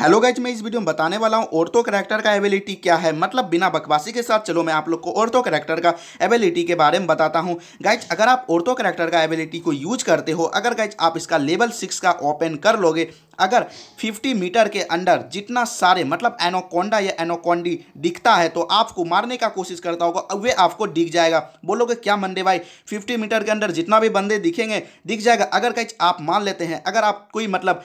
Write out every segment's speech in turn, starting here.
hello guys मैं इस video में बताने वाला हूँ औरतों करेक्टर का एबिलिटी क्या है मतलब बिना बकवासी के साथ चलो मैं आप लोग को औरतों करेक्टर का एबिलिटी के बारे में बताता हूँ गाइज अगर आप औरतों करेक्टर का एबिलिटी को यूज करते हो अगर गाइज आप इसका लेवल सिक्स का ओपन कर लोगे अगर 50 मीटर के अंडर जितना सारे मतलब एनोकोंडा या एनोकोंडी दिखता है तो आपको मारने का कोशिश करता होगा वे आपको दिख जाएगा बोलोगे क्या मंदे भाई 50 मीटर के अंदर जितना भी बंदे दिखेंगे दिख जाएगा अगर कहीं आप मान लेते हैं अगर आप कोई मतलब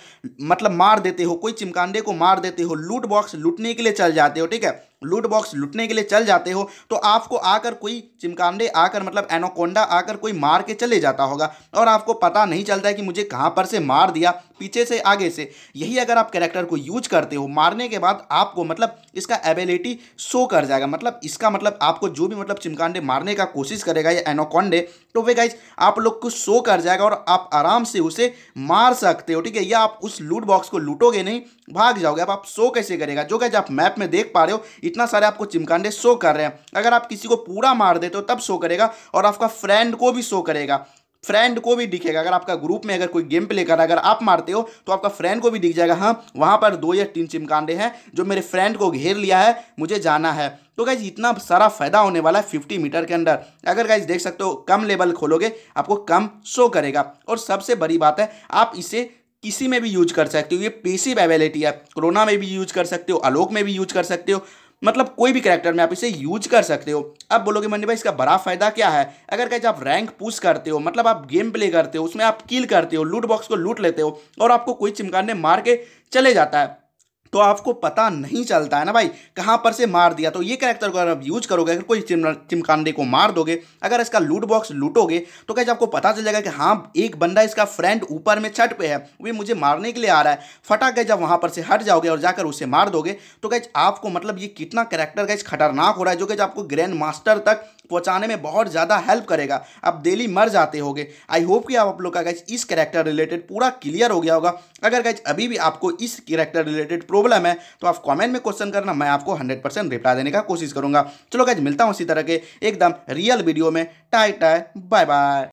मतलब मार देते हो कोई चिमकांडे को मार देते हो लूट बॉक्स लूटने के लिए चल जाते हो ठीक है लूट बॉक्स लुटने के लिए चल जाते हो तो आपको आकर कोई चिमकांडे आकर मतलब एनोकोंडा आकर कोई मार के चले जाता होगा और आपको पता नहीं चलता है कि मुझे कहाँ पर से मार दिया पीछे से आगे से यही अगर आप कैरेक्टर को यूज करते हो मारने के बाद आपको मतलब इसका एबिलिटी शो कर जाएगा मतलब इसका मतलब आपको जो भी मतलब चिमकांडे मारने का कोशिश करेगा या एनोकोंडे तो वे गाइज आप लोग को शो कर जाएगा और आप आराम से उसे मार सकते हो ठीक है या आप उस लूट बॉक्स को लूटोगे नहीं भाग जाओगे अब आप शो कैसे करेगा जो गाइज आप मैप में देख पा रहे हो इतना सारे आपको चिमकांडे शो कर रहे हैं अगर आप किसी को पूरा मार देते हो तब शो करेगा और आपका फ्रेंड को भी शो करेगा फ्रेंड को भी दिखेगा अगर आपका ग्रुप में अगर कोई गेम प्ले कर रहा है अगर आप मारते हो तो आपका फ्रेंड को भी दिख जाएगा हाँ वहाँ पर दो या तीन चिमकांडे हैं जो मेरे फ्रेंड को घेर लिया है मुझे जाना है तो गाइज इतना सारा फायदा होने वाला है 50 मीटर के अंदर अगर गाइज देख सकते हो कम लेवल खोलोगे आपको कम शो करेगा और सबसे बड़ी बात है आप इसे किसी में भी यूज कर सकते हो ये पेसिव एबिलिटी है कोरोना में भी यूज कर सकते हो आलोक में भी यूज कर सकते हो मतलब कोई भी करेक्टर में आप इसे यूज कर सकते हो अब बोलोगे मनी भाई इसका बड़ा फायदा क्या है अगर कहीं आप रैंक पुश करते हो मतलब आप गेम प्ले करते हो उसमें आप किल करते हो लूट बॉक्स को लूट लेते हो और आपको कोई चिमकाने मार के चले जाता है तो आपको पता नहीं चलता है ना भाई कहाँ पर से मार दिया तो ये करेक्टर को अगर आप यूज करोगे अगर कोई चिमकांडे को मार दोगे अगर इसका लूट बॉक्स लूटोगे तो कैसे आपको पता चल जाएगा कि हाँ एक बंदा इसका फ्रेंड ऊपर में छठ पे है वे मुझे मारने के लिए आ रहा है फटाक गए जब वहाँ पर से हट जाओगे और जाकर उसे मार दोगे तो कैसे आपको मतलब ये कितना करेक्टर कैसे खतरनाक हो रहा है जो कैसे आपको ग्रैंड मास्टर तक पहुंचाने में बहुत ज़्यादा हेल्प करेगा आप डेली मर जाते होगे आई होप कि आप, आप लोग का गाइज इस कैरेक्टर रिलेटेड पूरा क्लियर हो गया होगा अगर गैच अभी भी आपको इस कैरेक्टर रिलेटेड प्रॉब्लम है तो आप कॉमेंट में क्वेश्चन करना मैं आपको हंड्रेड रिप्लाई देने का कोशिश करूँगा चलो गाइज मिलता हूँ इसी तरह के एकदम रियल वीडियो में टाई टाई बाय बाय